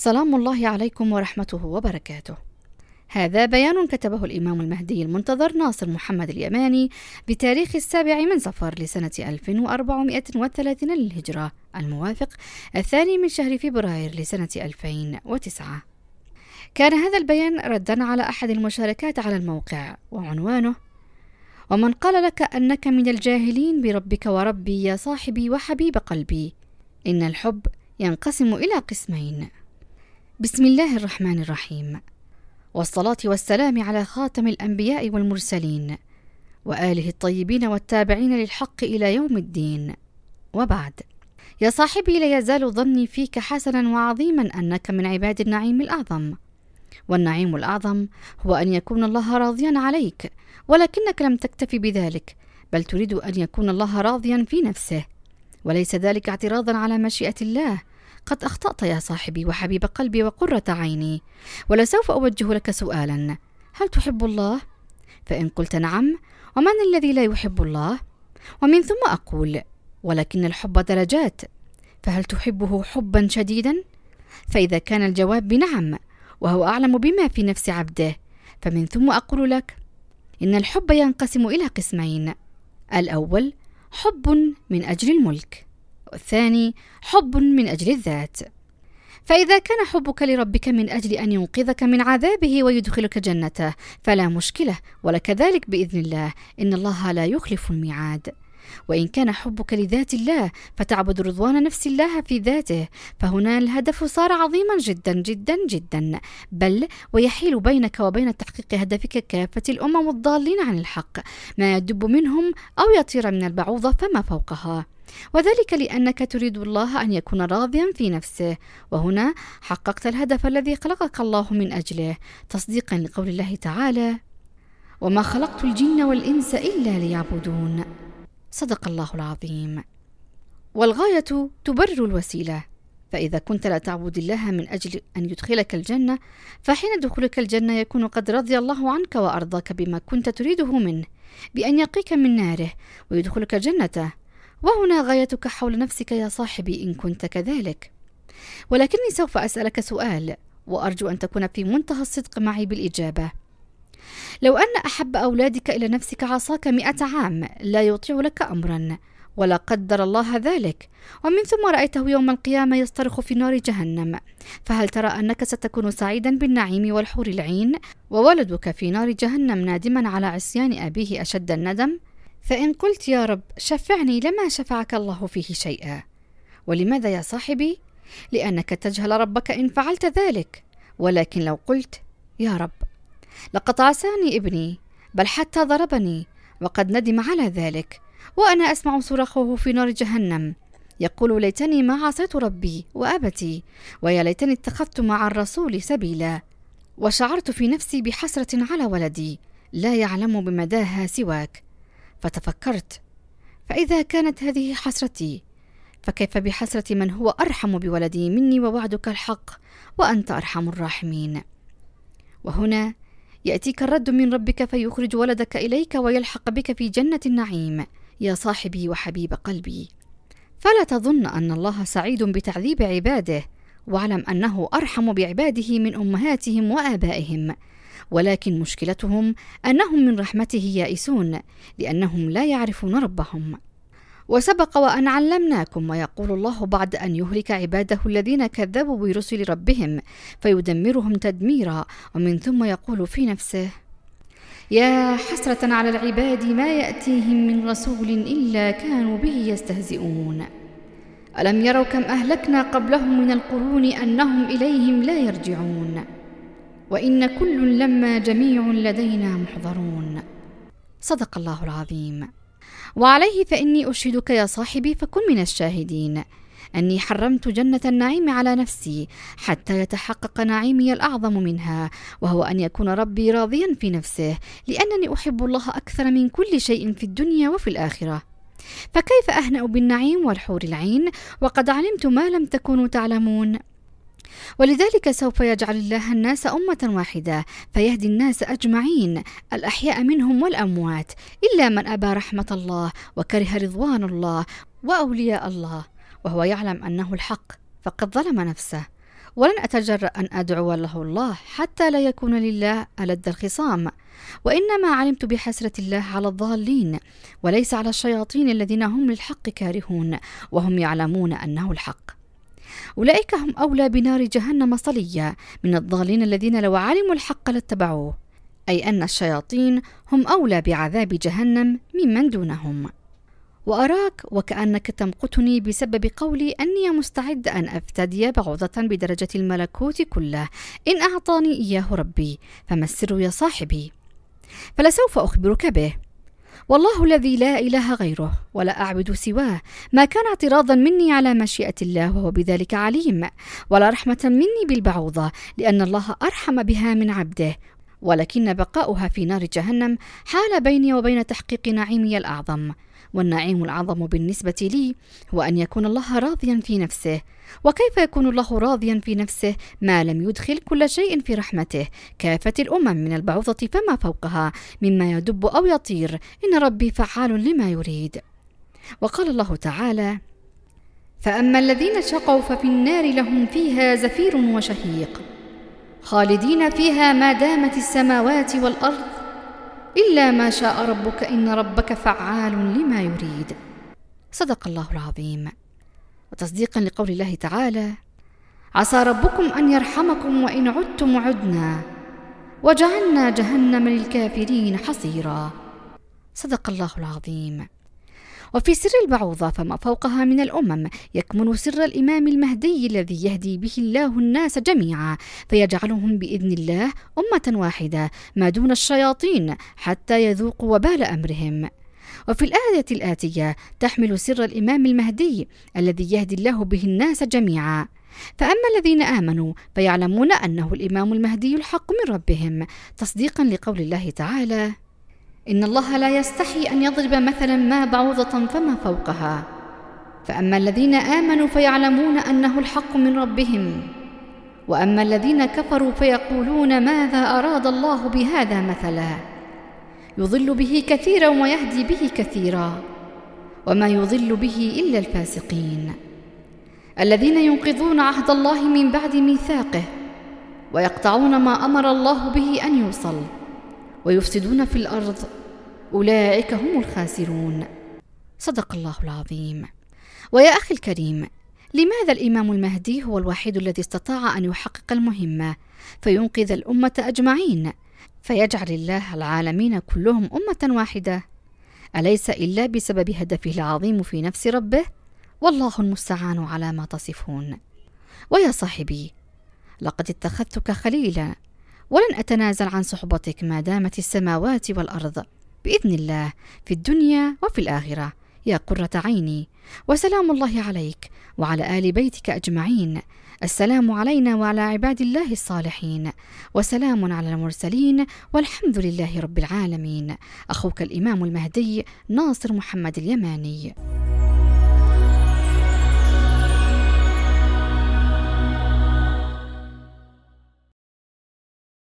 سلام الله عليكم ورحمته وبركاته هذا بيان كتبه الإمام المهدي المنتظر ناصر محمد اليماني بتاريخ السابع من صفر لسنة 1430 للهجرة الموافق الثاني من شهر فبراير لسنة 2009 كان هذا البيان ردا على أحد المشاركات على الموقع وعنوانه ومن قال لك أنك من الجاهلين بربك وربي يا صاحبي وحبيب قلبي إن الحب ينقسم إلى قسمين بسم الله الرحمن الرحيم والصلاه والسلام على خاتم الانبياء والمرسلين واله الطيبين والتابعين للحق الى يوم الدين وبعد يا صاحبي لا يزال ظني فيك حسنا وعظيما انك من عباد النعيم الاعظم والنعيم الاعظم هو ان يكون الله راضيا عليك ولكنك لم تكتفي بذلك بل تريد ان يكون الله راضيا في نفسه وليس ذلك اعتراضا على مشيئه الله قد أخطأت يا صاحبي وحبيب قلبي وقرة عيني ولسوف أوجه لك سؤالا هل تحب الله؟ فإن قلت نعم ومن الذي لا يحب الله؟ ومن ثم أقول ولكن الحب درجات فهل تحبه حبا شديدا؟ فإذا كان الجواب بنعم وهو أعلم بما في نفس عبده فمن ثم أقول لك إن الحب ينقسم إلى قسمين الأول حب من أجل الملك والثاني حب من أجل الذات فإذا كان حبك لربك من أجل أن ينقذك من عذابه ويدخلك جنته فلا مشكلة ولك ذلك بإذن الله إن الله لا يخلف الميعاد وإن كان حبك لذات الله فتعبد رضوان نفس الله في ذاته فهنا الهدف صار عظيما جدا جدا جدا بل ويحيل بينك وبين تحقيق هدفك كافة الأمم الضالين عن الحق ما يدب منهم أو يطير من البعوضة فما فوقها وذلك لأنك تريد الله أن يكون راضيا في نفسه وهنا حققت الهدف الذي خلقك الله من أجله تصديقا لقول الله تعالى وما خلقت الجن والإنس إلا ليعبدون صدق الله العظيم والغايه تبرر الوسيله فاذا كنت لا تعبد الله من اجل ان يدخلك الجنه فحين دخولك الجنه يكون قد رضي الله عنك وارضاك بما كنت تريده منه بان يقيك من ناره ويدخلك جنته وهنا غايتك حول نفسك يا صاحبي ان كنت كذلك ولكني سوف اسالك سؤال وارجو ان تكون في منتهى الصدق معي بالاجابه لو أن أحب أولادك إلى نفسك عصاك مئة عام لا يطيع لك أمرا ولا قدر الله ذلك ومن ثم رأيته يوم القيامة يصطرخ في نار جهنم فهل ترى أنك ستكون سعيدا بالنعيم والحور العين وولدك في نار جهنم نادما على عصيان أبيه أشد الندم فإن قلت يا رب شفعني لما شفعك الله فيه شيئا ولماذا يا صاحبي لأنك تجهل ربك إن فعلت ذلك ولكن لو قلت يا رب لقد عساني ابني بل حتى ضربني وقد ندم على ذلك وأنا أسمع صراخه في نار جهنم يقول ليتني ما عصيت ربي وأبتي ويا ليتني اتخذت مع الرسول سبيلا وشعرت في نفسي بحسرة على ولدي لا يعلم بمداها سواك فتفكرت فإذا كانت هذه حسرتي فكيف بحسرة من هو أرحم بولدي مني ووعدك الحق وأنت أرحم الراحمين وهنا يأتيك الرد من ربك فيخرج ولدك إليك ويلحق بك في جنة النعيم يا صاحبي وحبيب قلبي فلا تظن أن الله سعيد بتعذيب عباده واعلم أنه أرحم بعباده من أمهاتهم وآبائهم ولكن مشكلتهم أنهم من رحمته يائسون لأنهم لا يعرفون ربهم وسبق وأن علمناكم ويقول الله بعد أن يهلك عباده الذين كذبوا برسل ربهم فيدمرهم تدميرا ومن ثم يقول في نفسه يا حسرة على العباد ما يأتيهم من رسول إلا كانوا به يستهزئون ألم يروا كم أهلكنا قبلهم من القرون أنهم إليهم لا يرجعون وإن كل لما جميع لدينا محضرون صدق الله العظيم وعليه فإني أشهدك يا صاحبي فكن من الشاهدين أني حرمت جنة النعيم على نفسي حتى يتحقق نعيمي الأعظم منها وهو أن يكون ربي راضيا في نفسه لأنني أحب الله أكثر من كل شيء في الدنيا وفي الآخرة فكيف أهنأ بالنعيم والحور العين وقد علمت ما لم تكونوا تعلمون ولذلك سوف يجعل الله الناس أمة واحدة فيهدي الناس أجمعين الأحياء منهم والأموات إلا من أبى رحمة الله وكره رضوان الله وأولياء الله وهو يعلم أنه الحق فقد ظلم نفسه ولن أتجرأ أن أدعو له الله حتى لا يكون لله ألد الخصام وإنما علمت بحسرة الله على الضالين وليس على الشياطين الذين هم للحق كارهون وهم يعلمون أنه الحق أولئك هم أولى بنار جهنم صليا من الضالين الذين لو علموا الحق لاتبعوه أي أن الشياطين هم أولى بعذاب جهنم ممن دونهم وأراك وكأنك تمقتني بسبب قولي أني مستعد أن أفتدي بعوضة بدرجة الملكوت كله إن أعطاني إياه ربي فما السر يا صاحبي فلسوف أخبرك به والله الذي لا إله غيره ولا أعبد سواه ما كان اعتراضا مني على مشيئة الله وهو بذلك عليم ولا رحمة مني بالبعوضة لأن الله أرحم بها من عبده ولكن بقاؤها في نار جهنم حال بيني وبين تحقيق نعيمي الأعظم والنعيم الأعظم بالنسبة لي هو أن يكون الله راضيا في نفسه وكيف يكون الله راضيا في نفسه ما لم يدخل كل شيء في رحمته كافة الأمم من البعوضة فما فوقها مما يدب أو يطير إن ربي فعال لما يريد وقال الله تعالى فأما الذين شقوا ففي النار لهم فيها زفير وشهيق خالدين فيها ما دامت السماوات والارض الا ما شاء ربك ان ربك فعال لما يريد صدق الله العظيم وتصديقا لقول الله تعالى عسى ربكم ان يرحمكم وان عدتم عدنا وجعلنا جهنم للكافرين حصيرا صدق الله العظيم وفي سر البعوضة فما فوقها من الأمم يكمن سر الإمام المهدي الذي يهدي به الله الناس جميعا فيجعلهم بإذن الله أمة واحدة ما دون الشياطين حتى يذوقوا وبال أمرهم وفي الآية الآتية تحمل سر الإمام المهدي الذي يهدي الله به الناس جميعا فأما الذين آمنوا فيعلمون أنه الإمام المهدي الحق من ربهم تصديقا لقول الله تعالى إن الله لا يستحي أن يضرب مثلا ما بعوضة فما فوقها فأما الذين آمنوا فيعلمون أنه الحق من ربهم وأما الذين كفروا فيقولون ماذا أراد الله بهذا مثلا يضل به كثيرا ويهدي به كثيرا وما يضل به إلا الفاسقين الذين ينقضون عهد الله من بعد ميثاقه ويقطعون ما أمر الله به أن يوصل ويفسدون في الارض اولئك هم الخاسرون صدق الله العظيم ويا اخي الكريم لماذا الامام المهدي هو الوحيد الذي استطاع ان يحقق المهمه فينقذ الامه اجمعين فيجعل الله العالمين كلهم امه واحده اليس الا بسبب هدفه العظيم في نفس ربه والله المستعان على ما تصفون ويا صاحبي لقد اتخذتك خليلا ولن أتنازل عن صحبتك ما دامت السماوات والأرض بإذن الله في الدنيا وفي الآخرة يا قرة عيني وسلام الله عليك وعلى آل بيتك أجمعين السلام علينا وعلى عباد الله الصالحين وسلام على المرسلين والحمد لله رب العالمين أخوك الإمام المهدي ناصر محمد اليماني